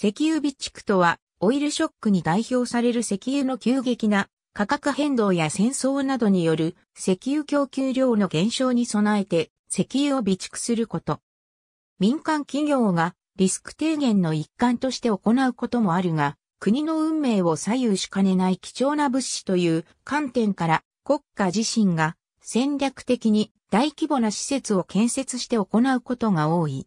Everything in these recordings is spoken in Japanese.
石油備蓄とは、オイルショックに代表される石油の急激な価格変動や戦争などによる石油供給量の減少に備えて石油を備蓄すること。民間企業がリスク低減の一環として行うこともあるが、国の運命を左右しかねない貴重な物資という観点から国家自身が戦略的に大規模な施設を建設して行うことが多い。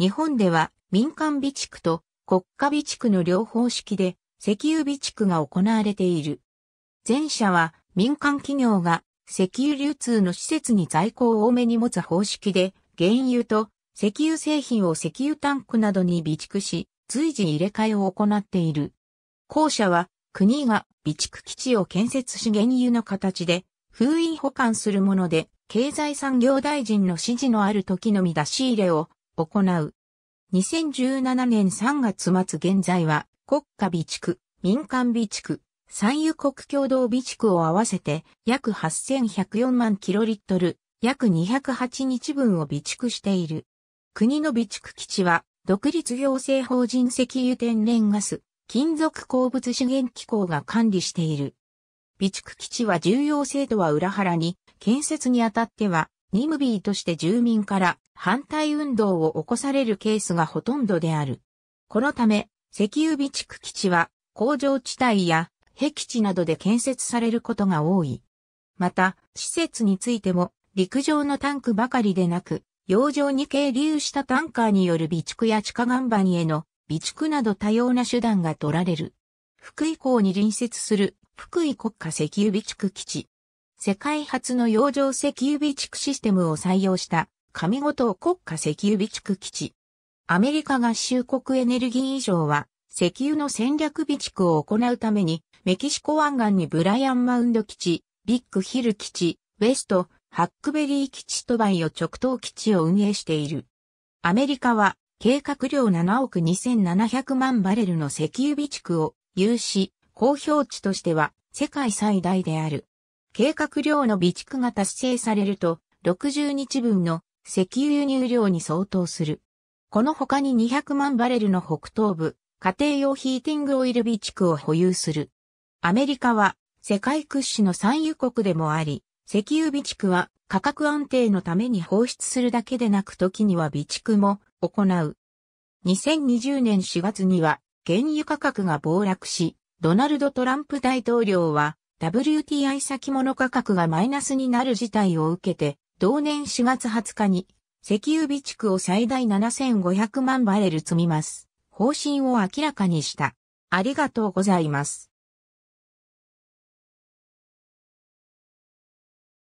日本では民間備蓄と国家備蓄の両方式で石油備蓄が行われている。前者は民間企業が石油流通の施設に在庫を多めに持つ方式で、原油と石油製品を石油タンクなどに備蓄し、随時入れ替えを行っている。後者は国が備蓄基地を建設し原油の形で封印保管するもので、経済産業大臣の指示のある時のみ出し入れを行う。2017年3月末現在は国家備蓄、民間備蓄、産油国共同備蓄を合わせて約8104万キロリットル、約208日分を備蓄している。国の備蓄基地は独立行政法人石油天然ガス、金属鉱物資源機構が管理している。備蓄基地は重要性とは裏腹に、建設にあたっては、ニムビーとして住民から反対運動を起こされるケースがほとんどである。このため、石油備蓄基地は工場地帯や壁地などで建設されることが多い。また、施設についても陸上のタンクばかりでなく、洋上に係留したタンカーによる備蓄や地下岩盤への備蓄など多様な手段が取られる。福井港に隣接する福井国家石油備蓄基地。世界初の洋上石油備蓄システムを採用した上五島国家石油備蓄基地。アメリカ合衆国エネルギー以上は、石油の戦略備蓄を行うために、メキシコ湾岸にブライアンマウンド基地、ビッグヒル基地、ウェスト、ハックベリー基地とバイオ直東基地を運営している。アメリカは、計画量7億2700万バレルの石油備蓄を有し、公表地としては世界最大である。計画量の備蓄が達成されると、60日分の石油輸入量に相当する。この他に200万バレルの北東部、家庭用ヒーティングオイル備蓄を保有する。アメリカは世界屈指の産油国でもあり、石油備蓄は価格安定のために放出するだけでなく時には備蓄も行う。2020年4月には原油価格が暴落し、ドナルド・トランプ大統領は WTI 先物価格がマイナスになる事態を受けて同年4月20日に、石油備蓄を最大7500万バレル積みます。方針を明らかにした。ありがとうございます。